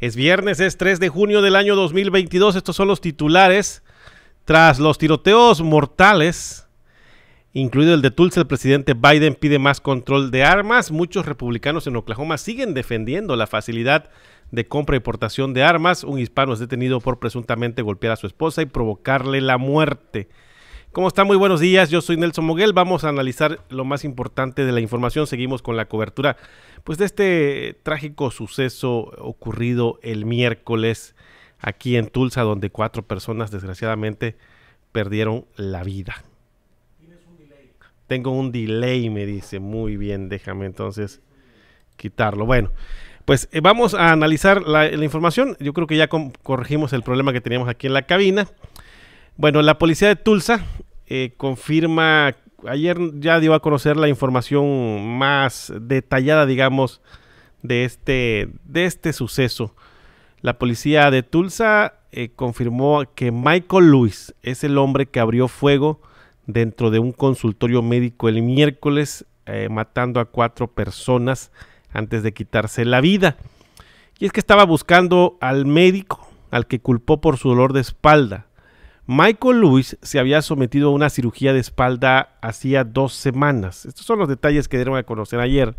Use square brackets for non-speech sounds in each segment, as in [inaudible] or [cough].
Es viernes, es 3 de junio del año 2022. Estos son los titulares. Tras los tiroteos mortales, incluido el de Tulsa, el presidente Biden pide más control de armas. Muchos republicanos en Oklahoma siguen defendiendo la facilidad de compra y portación de armas. Un hispano es detenido por presuntamente golpear a su esposa y provocarle la muerte. ¿Cómo están? Muy buenos días. Yo soy Nelson Moguel. Vamos a analizar lo más importante de la información. Seguimos con la cobertura pues de este trágico suceso ocurrido el miércoles aquí en Tulsa, donde cuatro personas desgraciadamente perdieron la vida. Tengo un delay, me dice. Muy bien, déjame entonces quitarlo. Bueno, pues eh, vamos a analizar la, información. Yo creo que ya corregimos el problema que teníamos aquí en la cabina. Bueno, la policía de Tulsa eh, confirma ayer ya dio a conocer la información más detallada, digamos, de este, de este suceso. La policía de Tulsa eh, confirmó que Michael Lewis es el hombre que abrió fuego dentro de un consultorio médico el miércoles, eh, matando a cuatro personas antes de quitarse la vida. Y es que estaba buscando al médico al que culpó por su dolor de espalda. Michael Lewis se había sometido a una cirugía de espalda hacía dos semanas. Estos son los detalles que dieron a conocer ayer.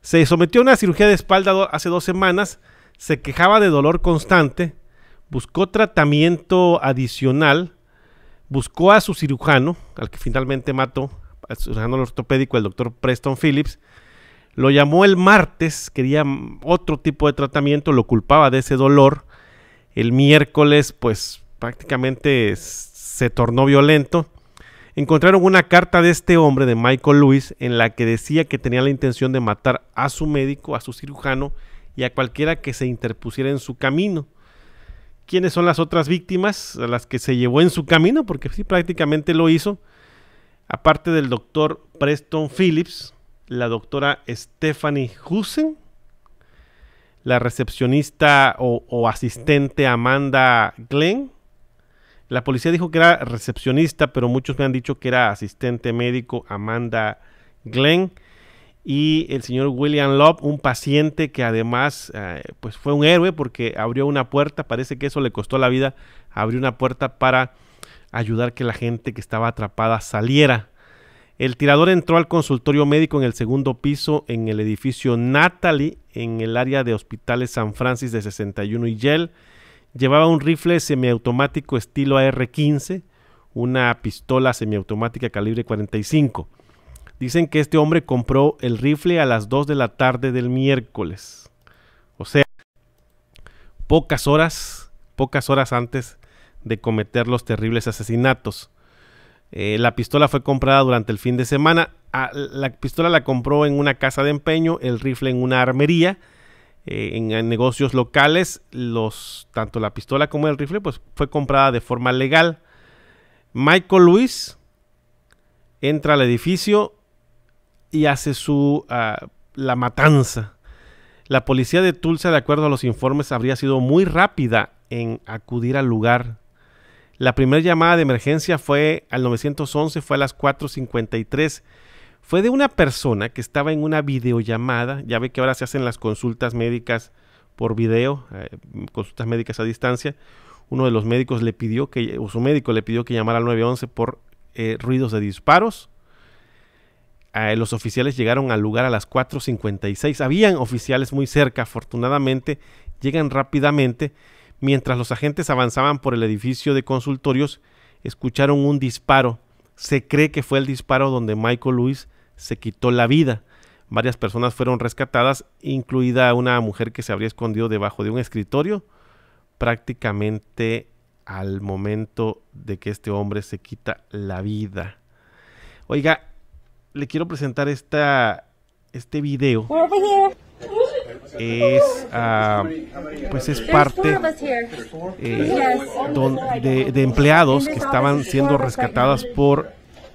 Se sometió a una cirugía de espalda hace dos semanas, se quejaba de dolor constante, buscó tratamiento adicional, buscó a su cirujano, al que finalmente mató, al cirujano ortopédico, el doctor Preston Phillips, lo llamó el martes, quería otro tipo de tratamiento, lo culpaba de ese dolor. El miércoles, pues prácticamente se tornó violento, encontraron una carta de este hombre, de Michael Lewis, en la que decía que tenía la intención de matar a su médico, a su cirujano y a cualquiera que se interpusiera en su camino. ¿Quiénes son las otras víctimas a las que se llevó en su camino? Porque sí, prácticamente lo hizo. Aparte del doctor Preston Phillips, la doctora Stephanie Husen, la recepcionista o, o asistente Amanda Glenn, la policía dijo que era recepcionista, pero muchos me han dicho que era asistente médico Amanda Glenn y el señor William Love, un paciente que además eh, pues fue un héroe porque abrió una puerta, parece que eso le costó la vida, abrió una puerta para ayudar que la gente que estaba atrapada saliera. El tirador entró al consultorio médico en el segundo piso en el edificio Natalie, en el área de hospitales San Francis de 61 y Yale. Llevaba un rifle semiautomático estilo AR-15, una pistola semiautomática calibre 45. Dicen que este hombre compró el rifle a las 2 de la tarde del miércoles. O sea, pocas horas, pocas horas antes de cometer los terribles asesinatos. Eh, la pistola fue comprada durante el fin de semana. Ah, la pistola la compró en una casa de empeño, el rifle en una armería eh, en, negocios locales, los, tanto la pistola como el rifle, pues fue comprada de forma legal. Michael Luis entra al edificio y hace su ah, la matanza. La policía de Tulsa, de acuerdo a los informes, habría sido muy rápida en acudir al lugar. La primera llamada de emergencia fue al 911, fue a las 4.53 fue de una persona que estaba en una videollamada, ya ve que ahora se hacen las consultas médicas por video, eh, consultas médicas a distancia, uno de los médicos le pidió que, o su médico le pidió que llamara al 911 por eh, ruidos de disparos. Eh, los oficiales llegaron al lugar a las 4.56. Habían oficiales muy cerca, afortunadamente, llegan rápidamente. Mientras los agentes avanzaban por el edificio de consultorios, escucharon un disparo. Se cree que fue el disparo donde Michael Luis se quitó la vida. Varias personas fueron rescatadas, incluida una mujer que se habría escondido debajo de un escritorio prácticamente al momento de que este hombre se quita la vida. Oiga, le quiero presentar esta, este video. Es, ah, pues es parte eh, de empleados que estaban siendo rescatadas por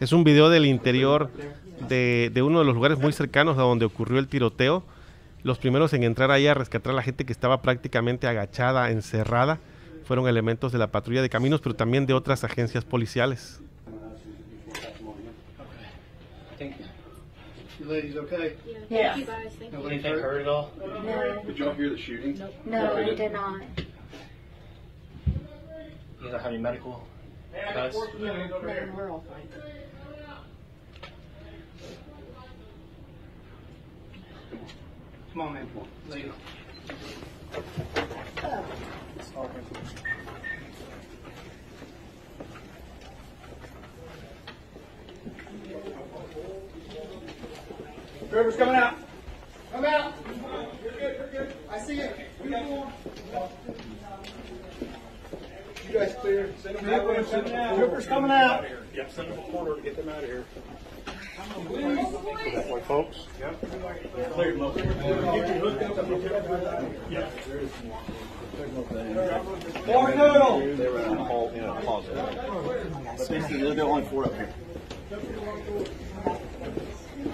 Es un video del interior de, uno de los lugares muy cercanos a donde ocurrió el tiroteo. Los primeros en entrar ahí a rescatar a la gente que estaba prácticamente agachada, encerrada, fueron elementos de la patrulla de caminos, pero también de otras agencias policiales. okay? That's yeah, we're all fine. Come on, man. Lay Oh. River's coming out. Come out. You're good. You're good. I see you. We got guys clear. Send them Send them out. Troopers coming out. Yep, send them a quarter to get them out of here. That way, folks. Yep. Clear, Get your hook up Yep. More noodle. Oh. They were in a hall, in a closet. But basically, they're only four up here.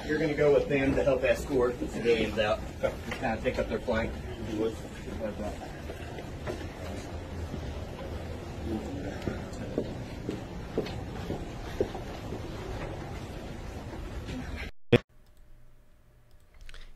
You're going to go with them to help escort the civilians out. Just kind of take up their flank. You would.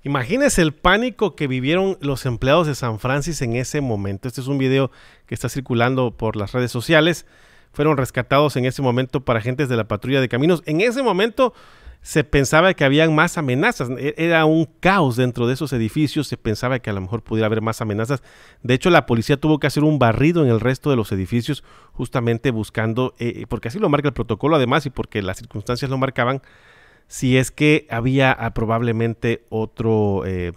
Imagínense el pánico que vivieron los empleados de San Francis en ese momento. Este es un video que está circulando por las redes sociales. Fueron rescatados en ese momento para agentes de la patrulla de caminos. En ese momento se pensaba que habían más amenazas. E, era un caos dentro de esos edificios. Se pensaba que a lo mejor pudiera haber más amenazas. De hecho, la policía tuvo que hacer un barrido en el resto de los edificios, justamente buscando, eh, porque así lo marca el protocolo además y porque las circunstancias lo marcaban, si es que había ah, probablemente otro, eh,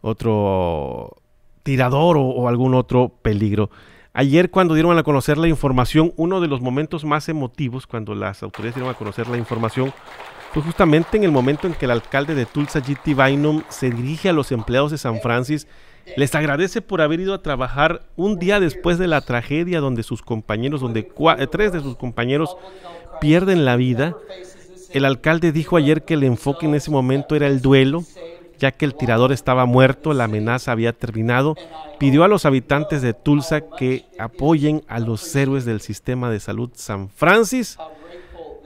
otro tirador o, algún otro peligro. Ayer cuando dieron a conocer la información, uno de los momentos más emotivos cuando las autoridades dieron a conocer la información fue justamente en el momento en que el alcalde de Tulsa, G.T. Bynum, se dirige a los empleados de San Francis, les agradece por haber ido a trabajar un día después de la tragedia donde sus compañeros, donde eh, tres de sus compañeros pierden la vida. El alcalde dijo ayer que el enfoque en ese momento era el duelo, ya que el tirador estaba muerto, la amenaza había terminado. Pidió a los habitantes de Tulsa que apoyen a los héroes del sistema de salud San Francis.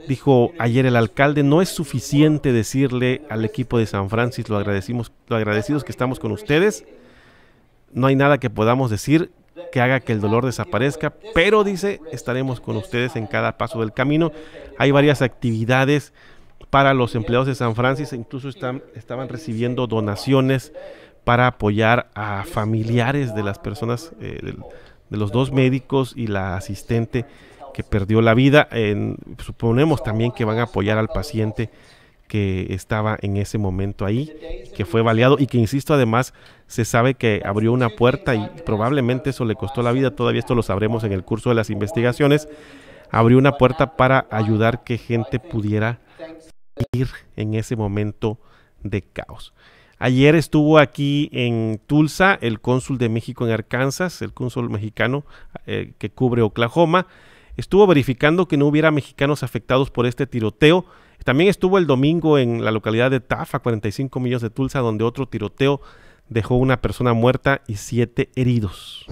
Dijo ayer el alcalde, no es suficiente decirle al equipo de San Francis lo agradecimos, lo agradecidos que estamos con ustedes. No hay nada que podamos decir, que haga que el dolor desaparezca, pero dice, estaremos con ustedes en cada paso del camino. Hay varias actividades para los empleados de San Francisco, incluso están, estaban recibiendo donaciones para apoyar a familiares de las personas, eh, de, los dos médicos y la asistente que perdió la vida. En, suponemos también que van a apoyar al paciente que estaba en ese momento ahí, que fue baleado y que, insisto, además se sabe que abrió una puerta y probablemente eso le costó la vida, todavía esto lo sabremos en el curso de las investigaciones, abrió una puerta para ayudar que gente pudiera ir en ese momento de caos. Ayer estuvo aquí en Tulsa el cónsul de México en Arkansas, el cónsul mexicano eh, que cubre Oklahoma estuvo verificando que no hubiera mexicanos afectados por este tiroteo. También estuvo el domingo en la localidad de Tafa, 45 millas de Tulsa, donde otro tiroteo dejó una persona muerta y siete heridos.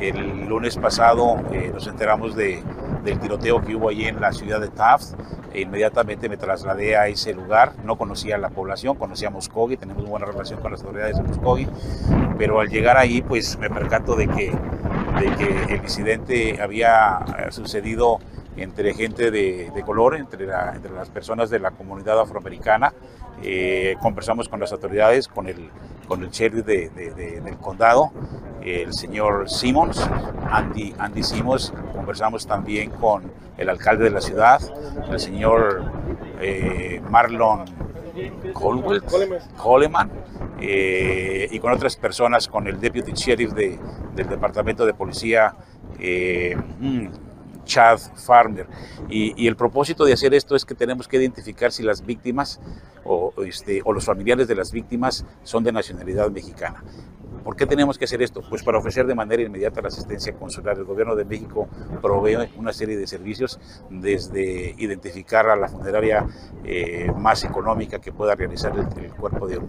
El lunes pasado eh, nos enteramos de del tiroteo que hubo allí en la ciudad de Taft. E inmediatamente me trasladé a ese lugar. No conocía la población, conocía a Muskogee, tenemos buena relación con las autoridades de Muskogee. Pero al llegar ahí, pues me percato de que, el incidente había eh, sucedido entre gente de, color, entre, entre las personas de la comunidad afroamericana. Eh, conversamos con las autoridades, con el, con el sheriff del condado, el señor Simmons, Andy, Andy Simmons, conversamos también con el alcalde de la ciudad, el señor eh, Marlon Coleman, eh, y con otras personas, con el deputy sheriff del departamento de policía, mm, Chad Farmer. Y, el propósito de hacer esto es que tenemos que identificar si las víctimas o, este, o los familiares de las víctimas son de nacionalidad mexicana. ¿Por qué tenemos que hacer esto? Pues para ofrecer de manera inmediata la asistencia consular. El gobierno de México provee una serie de servicios, desde identificar a la funeraria eh, más económica que pueda realizar el, cuerpo de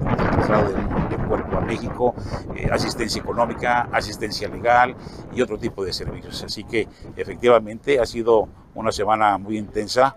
traslado de, cuerpo a México, eh, asistencia económica, asistencia legal y otro tipo de servicios. Así que efectivamente ha sido una semana muy intensa.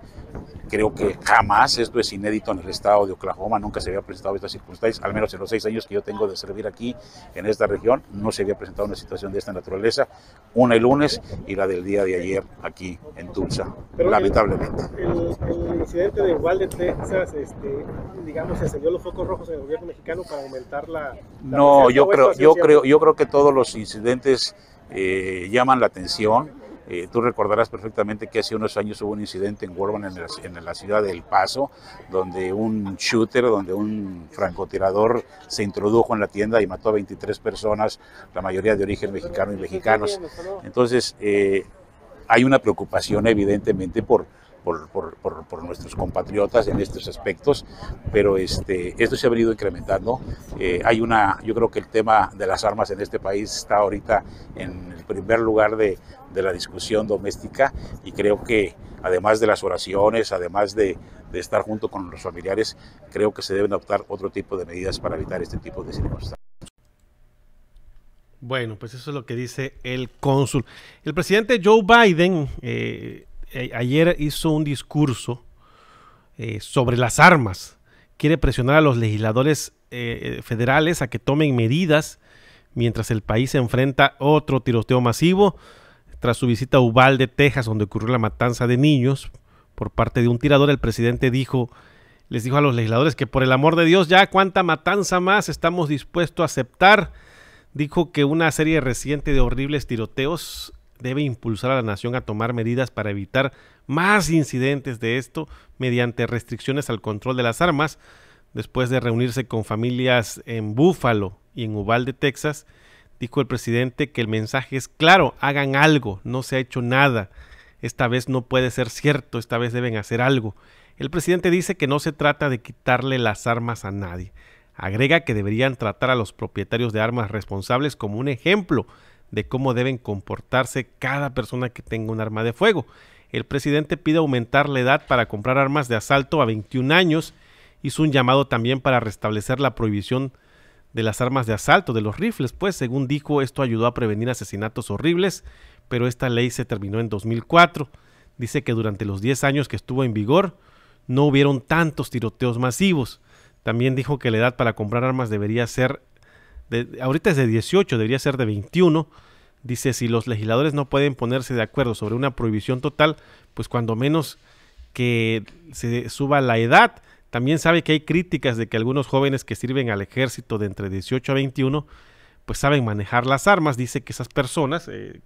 Creo que jamás, esto es inédito en el estado de Oklahoma, nunca se había presentado esta circunstancia, al menos en los seis años que yo tengo de servir aquí en esta región, no se había presentado una situación de esta naturaleza, una el lunes y la del día de ayer aquí en Tulsa, lamentablemente. El, incidente de Uvalde, Texas, este, digamos, encendió los focos rojos en el gobierno mexicano para aumentar la... no, yo creo, yo, creo, yo creo que todos los incidentes eh, llaman la atención eh, tú recordarás perfectamente que hace unos años hubo un incidente en Warburg, en, la, ciudad de El Paso, donde un shooter, donde un francotirador se introdujo en la tienda y mató a 23 personas, la mayoría de origen mexicano y mexicanos. Entonces, eh, hay una preocupación evidentemente por por, nuestros compatriotas en estos aspectos, pero este, esto se ha venido incrementando. Eh, hay una, yo creo que el tema de las armas en este país está ahorita en el primer lugar de, de la discusión doméstica y creo que además de las oraciones, además de, de, estar junto con los familiares, creo que se deben adoptar otro tipo de medidas para evitar este tipo de circunstancias. Bueno, pues eso es lo que dice el cónsul. El presidente Joe Biden eh, eh, ayer hizo un discurso eh, sobre las armas. Quiere presionar a los legisladores eh, federales a que tomen medidas mientras el país se enfrenta otro tiroteo masivo tras su visita a Uvalde, Texas, donde ocurrió la matanza de niños por parte de un tirador, el presidente dijo, les dijo a los legisladores que por el amor de Dios ya cuánta matanza más estamos dispuestos a aceptar. Dijo que una serie reciente de horribles tiroteos debe impulsar a la nación a tomar medidas para evitar más incidentes de esto mediante restricciones al control de las armas, después de reunirse con familias en Búfalo y en Uvalde, Texas, dijo el presidente que el mensaje es claro, hagan algo, no se ha hecho nada. Esta vez no puede ser cierto, esta vez deben hacer algo. El presidente dice que no se trata de quitarle las armas a nadie. Agrega que deberían tratar a los propietarios de armas responsables como un ejemplo de cómo deben comportarse cada persona que tenga un arma de fuego. El presidente pide aumentar la edad para comprar armas de asalto a 21 años. Hizo un llamado también para restablecer la prohibición de las armas de asalto, de los rifles, pues según dijo esto ayudó a prevenir asesinatos horribles, pero esta ley se terminó en 2004. Dice que durante los 10 años que estuvo en vigor no hubieron tantos tiroteos masivos. También dijo que la edad para comprar armas debería ser de, ahorita es de 18, debería ser de 21. Dice, si los legisladores no pueden ponerse de acuerdo sobre una prohibición total, pues cuando menos que se suba la edad. También sabe que hay críticas de que algunos jóvenes que sirven al ejército de entre 18 a 21, pues saben manejar las armas. Dice que esas personas, eh,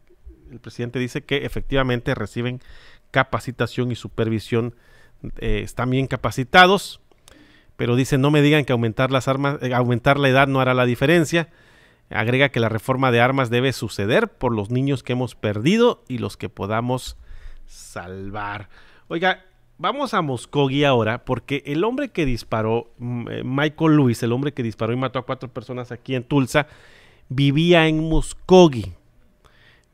el presidente dice que efectivamente reciben capacitación y supervisión, eh, están bien capacitados pero dice no me digan que aumentar las armas, eh, aumentar la edad no hará la diferencia. Agrega que la reforma de armas debe suceder por los niños que hemos perdido y los que podamos salvar. Oiga, vamos a Muskogee ahora porque el hombre que disparó, mm, eh, Michael Lewis, el hombre que disparó y mató a cuatro personas aquí en Tulsa, vivía en Muskogee.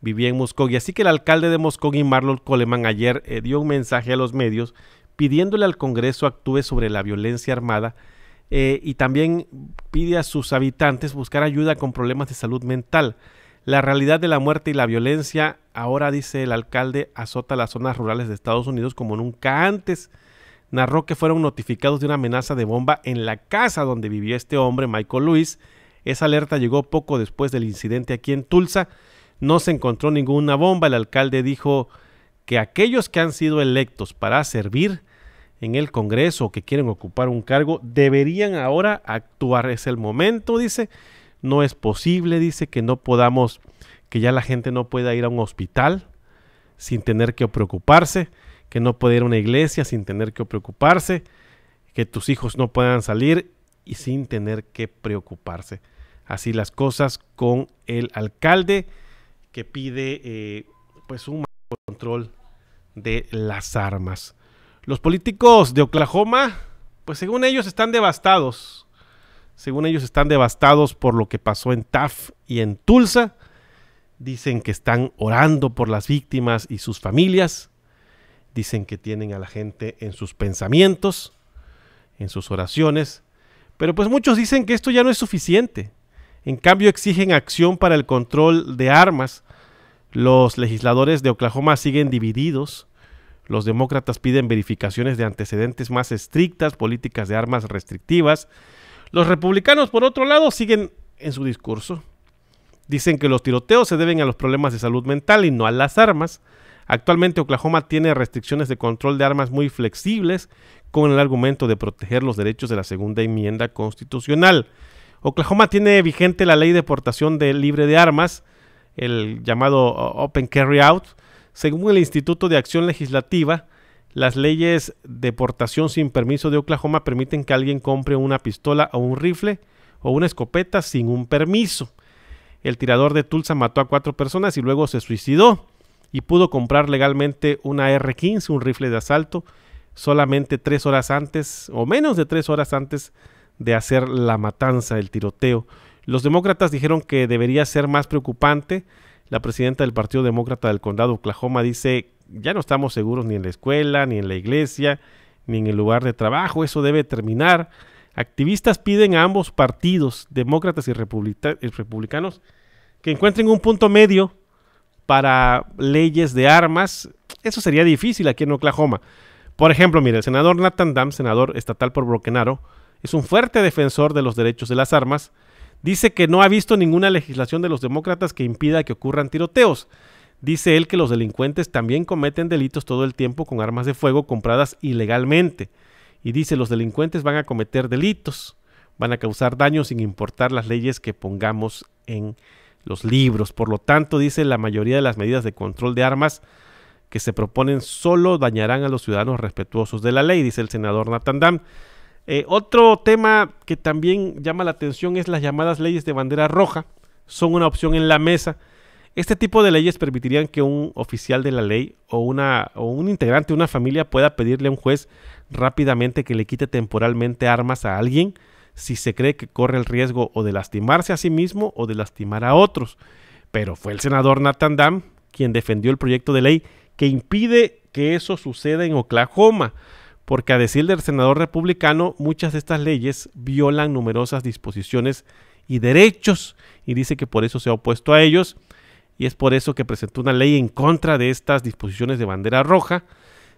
Vivía en Muskogee. Así que el alcalde de Muskogee, Marlon Coleman, ayer eh, dio un mensaje a los medios pidiéndole al Congreso actúe sobre la violencia armada eh, y también pide a sus habitantes buscar ayuda con problemas de salud mental. La realidad de la muerte y la violencia ahora, dice el alcalde, azota las zonas rurales de Estados Unidos como nunca antes. Narró que fueron notificados de una amenaza de bomba en la casa donde vivió este hombre, Michael Lewis. Esa alerta llegó poco después del incidente aquí en Tulsa. No se encontró ninguna bomba. El alcalde dijo que aquellos que han sido electos para servir en el Congreso que quieren ocupar un cargo deberían ahora actuar. Es el momento, dice. No es posible, dice, que no podamos, que ya la gente no pueda ir a un hospital sin tener que preocuparse, que no pueda ir a una iglesia sin tener que preocuparse, que tus hijos no puedan salir y sin tener que preocuparse. Así las cosas con el alcalde que pide eh, pues un control de las armas. Los políticos de Oklahoma, pues según ellos están devastados. Según ellos están devastados por lo que pasó en Taft y en Tulsa. Dicen que están orando por las víctimas y sus familias. Dicen que tienen a la gente en sus pensamientos, en sus oraciones. Pero pues muchos dicen que esto ya no es suficiente. En cambio exigen acción para el control de armas. Los legisladores de Oklahoma siguen divididos los demócratas piden verificaciones de antecedentes más estrictas, políticas de armas restrictivas. Los republicanos, por otro lado, siguen en su discurso. Dicen que los tiroteos se deben a los problemas de salud mental y no a las armas. Actualmente Oklahoma tiene restricciones de control de armas muy flexibles con el argumento de proteger los derechos de la segunda enmienda constitucional. Oklahoma tiene vigente la ley de portación de libre de armas, el llamado Open Carry Out, según el Instituto de Acción Legislativa, las leyes de portación sin permiso de Oklahoma permiten que alguien compre una pistola o un rifle o una escopeta sin un permiso. El tirador de Tulsa mató a cuatro personas y luego se suicidó y pudo comprar legalmente una R-15, un rifle de asalto, solamente tres horas antes o menos de tres horas antes de hacer la matanza, el tiroteo. Los demócratas dijeron que debería ser más preocupante la presidenta del Partido Demócrata del Condado de Oklahoma dice, ya no estamos seguros ni en la escuela, ni en la iglesia, ni en el lugar de trabajo, eso debe terminar. Activistas piden a ambos partidos, demócratas y, republicanos, que encuentren un punto medio para leyes de armas. Eso sería difícil aquí en Oklahoma. Por ejemplo, mire, el senador Nathan Dam, senador estatal por Arrow, es un fuerte defensor de los derechos de las armas, Dice que no ha visto ninguna legislación de los demócratas que impida que ocurran tiroteos. Dice él que los delincuentes también cometen delitos todo el tiempo con armas de fuego compradas ilegalmente. Y dice, los delincuentes van a cometer delitos, van a causar daño sin importar las leyes que pongamos en los libros. Por lo tanto, dice, la mayoría de las medidas de control de armas que se proponen solo dañarán a los ciudadanos respetuosos de la ley, dice el senador Natandam. Eh, otro tema que también llama la atención es las llamadas leyes de bandera roja. Son una opción en la mesa. Este tipo de leyes permitirían que un oficial de la ley o, una, o un integrante de una familia pueda pedirle a un juez rápidamente que le quite temporalmente armas a alguien si se cree que corre el riesgo o de lastimarse a sí mismo o de lastimar a otros. Pero fue el senador Nathan Dam quien defendió el proyecto de ley que impide que eso suceda en Oklahoma porque a decir del senador republicano, muchas de estas leyes violan numerosas disposiciones y derechos, y dice que por eso se ha opuesto a ellos, y es por eso que presentó una ley en contra de estas disposiciones de bandera roja.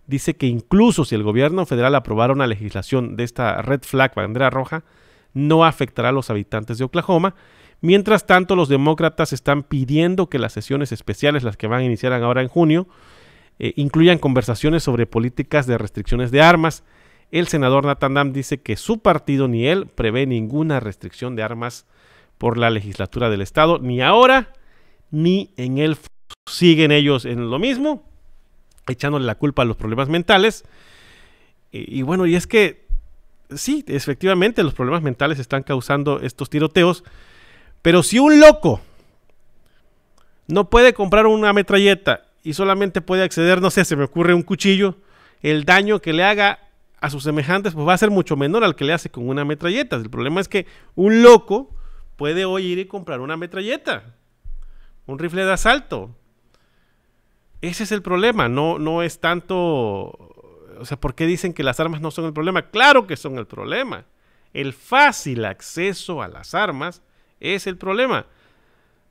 Dice que incluso si el gobierno federal aprobara una legislación de esta red flag bandera roja, no afectará a los habitantes de Oklahoma. Mientras tanto, los demócratas están pidiendo que las sesiones especiales, las que van a iniciar ahora en junio, eh, incluyan conversaciones sobre políticas de restricciones de armas. El senador Nathan dice que su partido ni él prevé ninguna restricción de armas por la legislatura del Estado, ni ahora ni en el siguen ellos en lo mismo, echándole la culpa a los problemas mentales. Y, y, bueno, y es que sí, efectivamente los problemas mentales están causando estos tiroteos, pero si un loco no puede comprar una metralleta y solamente puede acceder, no sé, se me ocurre un cuchillo, el daño que le haga a sus semejantes pues va a ser mucho menor al que le hace con una metralleta. El problema es que un loco puede hoy ir y comprar una metralleta, un rifle de asalto. Ese es el problema, no, no es tanto, o sea, ¿por qué dicen que las armas no son el problema? Claro que son el problema. El fácil acceso a las armas es el problema.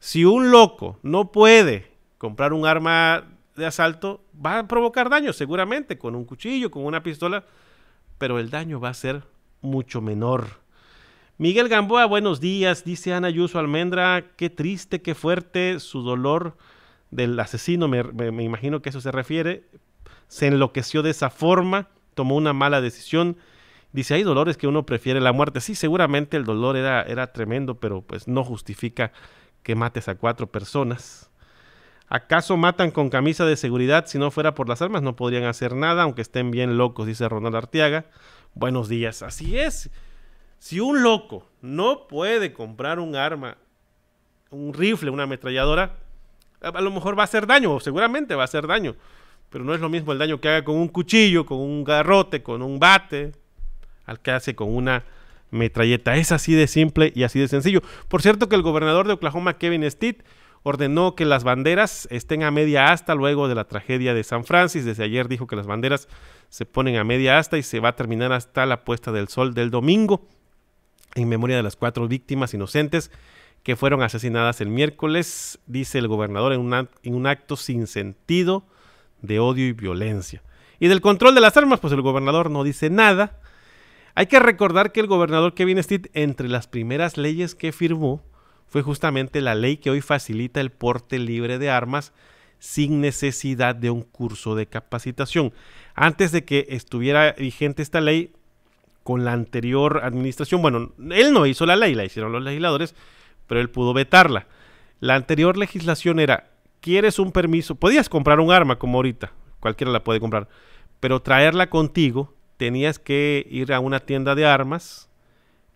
Si un loco no puede comprar un arma de asalto va a provocar daño, seguramente, con un cuchillo, con una pistola, pero el daño va a ser mucho menor. Miguel Gamboa, buenos días, dice Ana Yuso Almendra, qué triste, qué fuerte su dolor del asesino, me, imagino que eso se refiere, se enloqueció de esa forma, tomó una mala decisión. Dice, hay dolores que uno prefiere la muerte. Sí, seguramente el dolor era, era tremendo, pero pues no justifica que mates a cuatro personas. ¿Acaso matan con camisa de seguridad? Si no fuera por las armas, no podrían hacer nada, aunque estén bien locos, dice Ronald Artiaga. Buenos días, así es. Si un loco no puede comprar un arma, un rifle, una ametralladora, a lo mejor va a hacer daño, o seguramente va a hacer daño, pero no es lo mismo el daño que haga con un cuchillo, con un garrote, con un bate, al que hace con una metralleta. Es así de simple y así de sencillo. Por cierto que el gobernador de Oklahoma, Kevin Steed, ordenó que las banderas estén a media asta luego de la tragedia de San Francis Desde ayer dijo que las banderas se ponen a media asta y se va a terminar hasta la puesta del sol del domingo en memoria de las cuatro víctimas inocentes que fueron asesinadas el miércoles, dice el gobernador, en, en un acto sin sentido de odio y violencia. Y del control de las armas, pues el gobernador no dice nada. Hay que recordar que el gobernador Kevin Steed, entre las primeras leyes que firmó, fue justamente la ley que hoy facilita el porte libre de armas sin necesidad de un curso de capacitación. Antes de que estuviera vigente esta ley, con la anterior administración, bueno, él no hizo la ley, la hicieron los legisladores, pero él pudo vetarla. La anterior legislación era, quieres un permiso, podías comprar un arma como ahorita, cualquiera la puede comprar, pero traerla contigo, tenías que ir a una tienda de armas,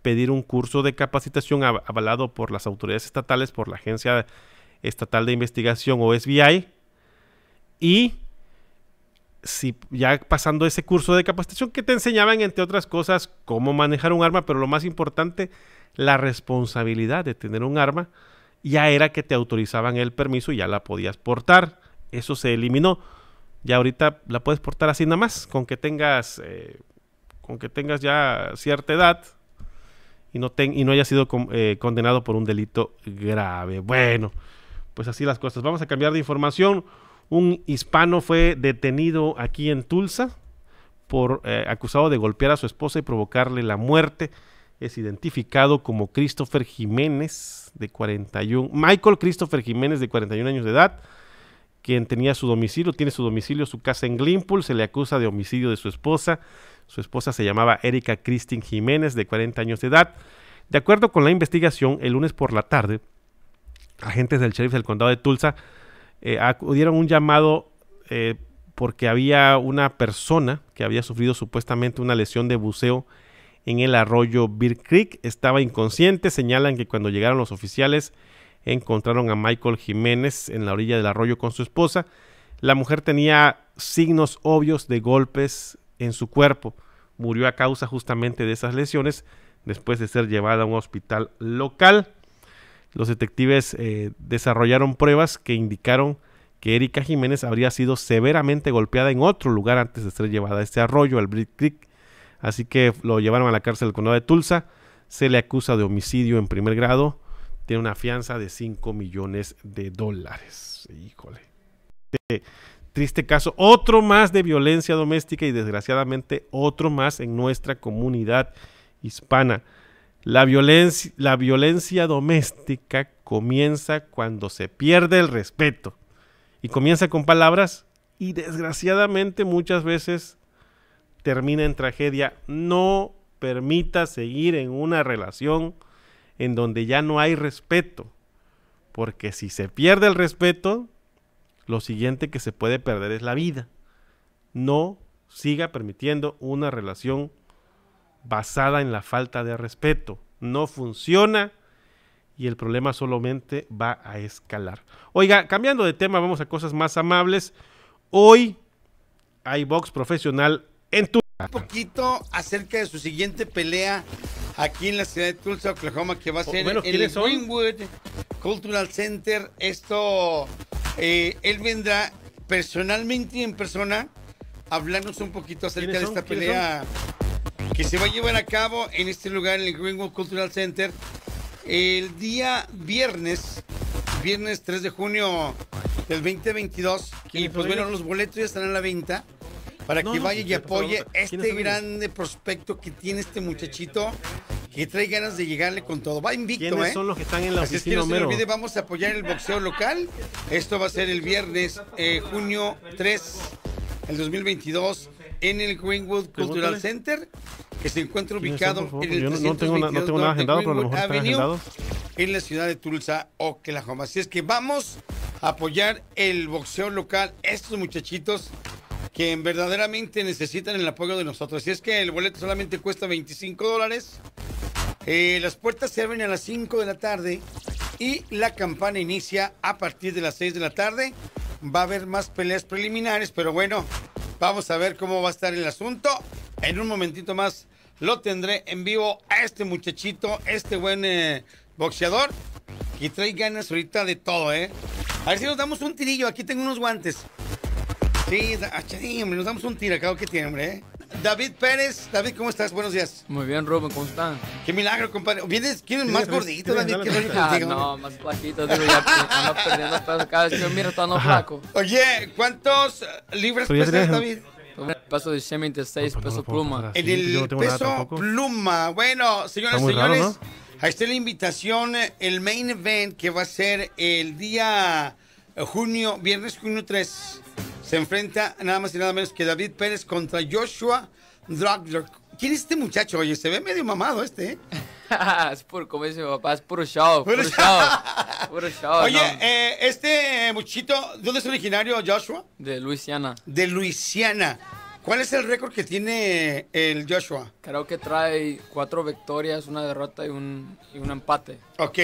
pedir un curso de capacitación avalado por las autoridades estatales, por la Agencia Estatal de Investigación o SBI. Y si ya pasando ese curso de capacitación que te enseñaban, entre otras cosas, cómo manejar un arma, pero lo más importante, la responsabilidad de tener un arma, ya era que te autorizaban el permiso y ya la podías portar. Eso se eliminó. Ya ahorita la puedes portar así nada más, con que tengas, eh, con que tengas ya cierta edad, y no, y no haya sido eh, condenado por un delito grave. Bueno, pues así las cosas. Vamos a cambiar de información. Un hispano fue detenido aquí en Tulsa por eh, acusado de golpear a su esposa y provocarle la muerte. Es identificado como Christopher Jiménez de 41, Michael Christopher Jiménez de 41 años de edad, quien tenía su domicilio, tiene su domicilio, su casa en Glenpool, se le acusa de homicidio de su esposa su esposa se llamaba Erika Christine Jiménez, de 40 años de edad. De acuerdo con la investigación, el lunes por la tarde, agentes del sheriff del condado de Tulsa eh, acudieron a un llamado eh, porque había una persona que había sufrido supuestamente una lesión de buceo en el arroyo bear Creek. Estaba inconsciente. Señalan que cuando llegaron los oficiales encontraron a Michael Jiménez en la orilla del arroyo con su esposa. La mujer tenía signos obvios de golpes en su cuerpo. Murió a causa justamente de esas lesiones después de ser llevada a un hospital local. Los detectives eh, desarrollaron pruebas que indicaron que Erika Jiménez habría sido severamente golpeada en otro lugar antes de ser llevada a este arroyo, al Brick Creek. Así que lo llevaron a la cárcel del condado de Tulsa. Se le acusa de homicidio en primer grado. Tiene una fianza de 5 millones de dólares. Híjole. Triste caso, otro más de violencia doméstica y desgraciadamente otro más en nuestra comunidad hispana. La violencia, la violencia doméstica comienza cuando se pierde el respeto y comienza con palabras y desgraciadamente muchas veces termina en tragedia. No permita seguir en una relación en donde ya no hay respeto, porque si se pierde el respeto, lo siguiente que se puede perder es la vida. No siga permitiendo una relación basada en la falta de respeto. No funciona y el problema solamente va a escalar. Oiga, cambiando de tema, vamos a cosas más amables. Hoy hay box profesional en tu... Un poquito acerca de su siguiente pelea aquí en la ciudad de Tulsa, Oklahoma, que va a oh, ser en el Greenwood Cultural Center. Esto eh, él vendrá personalmente y en persona a hablarnos un poquito acerca de esta pelea que se va a llevar a cabo en este lugar, en el Greenwood Cultural Center, el día viernes, viernes 3 de junio del 2022. Y pues bueno, los boletos ya estarán a la venta para que vaya y apoye este grande prospecto que tiene este muchachito que trae ganas de llegarle con todo. Va invicto, ¿eh? son los que están en la es que no se olvide, vamos a apoyar el boxeo local. Esto va a ser el viernes, eh, junio 3, el 2022, en el Greenwood Cultural Center, que se encuentra ubicado en el Yo no, tengo, nada agendado, pero En la ciudad de Tulsa, Oklahoma. Así es que vamos a apoyar el boxeo local. Estos muchachitos que verdaderamente necesitan el apoyo de nosotros. Si es que el boleto solamente cuesta 25 dólares, eh, las puertas se abren a las 5 de la tarde y la campana inicia a partir de las 6 de la tarde. Va a haber más peleas preliminares, pero bueno, vamos a ver cómo va a estar el asunto. En un momentito más lo tendré en vivo a este muchachito, este buen eh, boxeador, Y trae ganas ahorita de todo, ¿eh? A ver si nos damos un tirillo, aquí tengo unos guantes. Sí, achadín, ah, nos damos un tiro acá, que tiene, hombre? Eh? David Pérez. David, ¿cómo estás? Buenos días. Muy bien, Rubén, ¿cómo están? Qué milagro, compadre. ¿Vienes, es más gordito, David? ¿Qué rollo ah, contigo? No, más flaquito, digo, ya perdiendo peso. Cada vez que miro, flaco. Oye, ¿cuántos libras pesas, David? Peso 76 pues peso pluma. el peso pluma. Bueno, señoras y señores, ahí está la invitación, el main event que va a ser el día eh, junio, viernes, junio 3 se enfrenta nada más y nada menos que David Pérez contra Joshua Dragler. ¿Quién es este muchacho? Oye, se ve medio mamado este, ¿eh? [laughs] es por, como dice mi papá, es puro show, puro [laughs] show, Oye, eh, este eh, muchito, ¿dónde es originario Joshua? De Luisiana. De Luisiana. ¿Cuál es el récord que tiene eh, el Joshua? Creo que trae cuatro victorias, una derrota y un, y un empate. Ok,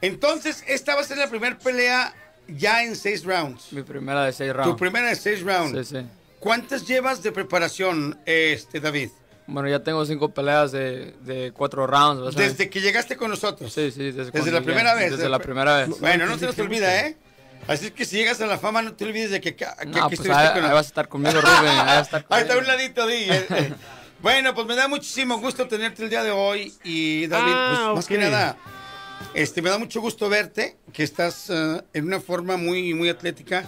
entonces esta va a ser la primera pelea ya en seis rounds. Mi primera de seis rounds. Tu primera de seis rounds. Sí, sí. ¿Cuántas llevas de preparación, este, David? Bueno, ya tengo cinco peleas de, de cuatro rounds. Desde que llegaste con nosotros. Sí, sí, desde, la primera vez. Desde la primera vez. Bueno, no se nos olvida, ¿eh? Así que si llegas a la fama, no te olvides de que, aquí no, que pues ahí, vas a estar conmigo, Rubén. Ahí, [laughs] ahí está un ladito, di. Eh, eh. bueno, pues me da muchísimo gusto tenerte el día de hoy. Y David, pues, ah, más que nada, este, me da mucho gusto verte, que estás eh, en una forma muy, muy atlética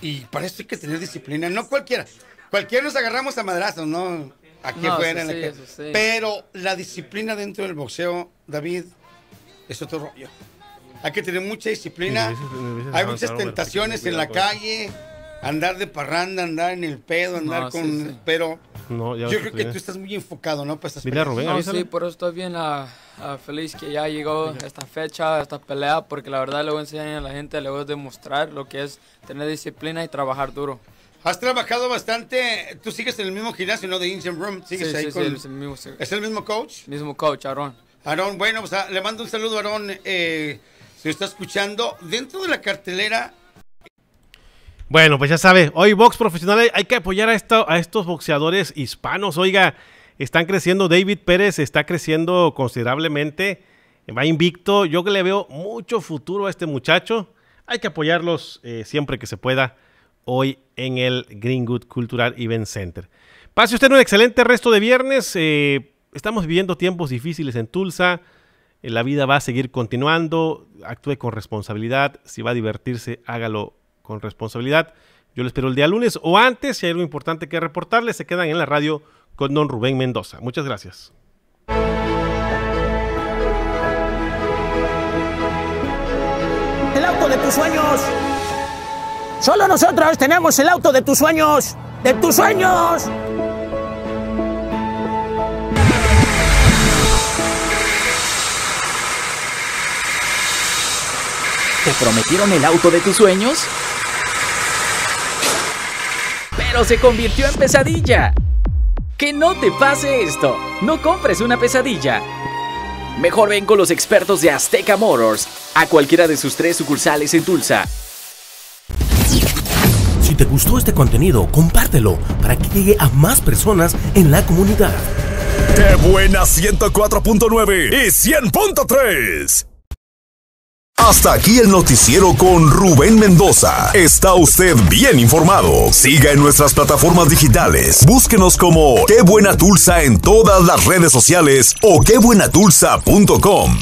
y para esto hay que tener disciplina. No cualquiera, cualquiera nos agarramos a madrazos, ¿no? Aquí en la Pero la disciplina dentro del boxeo, David, es otro rollo. Hay que tener mucha disciplina. Hay muchas tentaciones en la calle andar de parranda, andar en el pedo, andar con... Pero yo creo que tú estás muy enfocado, ¿no? Pues sí, por eso estoy bien feliz que ya llegó esta fecha, esta pelea, porque la verdad luego voy a la gente, luego demostrar lo que es tener disciplina y trabajar duro. Has trabajado bastante, tú sigues en el mismo gimnasio, ¿no? De Ingen Room, sigues ahí Sí, es, el mismo, coach? Mismo coach, aaron Aarón, bueno, pues, ah, le mando un saludo a eh, si está escuchando. Dentro de la cartelera bueno, pues ya sabe, hoy Box Profesional hay que apoyar a, estos boxeadores hispanos. Oiga, están creciendo. David Pérez está creciendo considerablemente. Va invicto. Yo que le veo mucho futuro a este muchacho. Hay que apoyarlos eh, siempre que se pueda hoy en el Greenwood Cultural Event Center. Pase usted un excelente resto de viernes. Eh, estamos viviendo tiempos difíciles en Tulsa. Eh, la vida va a seguir continuando. Actúe con responsabilidad. Si va a divertirse, hágalo con responsabilidad. Yo les espero el día lunes o antes, si hay algo importante que reportarles, se quedan en la radio con don Rubén Mendoza. Muchas gracias. El auto de tus sueños. Solo nosotros tenemos el auto de tus sueños. De tus sueños. ¿Te prometieron el auto de tus sueños? pero se convirtió en pesadilla. Que no te pase esto, no compres una pesadilla. Mejor ven con los expertos de Azteca Motors a cualquiera de sus tres sucursales en Tulsa. Si te gustó este contenido, compártelo para que llegue a más personas en la comunidad. ¡Qué buena 104.9 y 100.3! Hasta aquí el noticiero con Rubén Mendoza. Está usted bien informado. Siga en nuestras plataformas digitales. Búsquenos como Qué Buena Tulsa en todas las redes sociales o quebuenatulsa.com.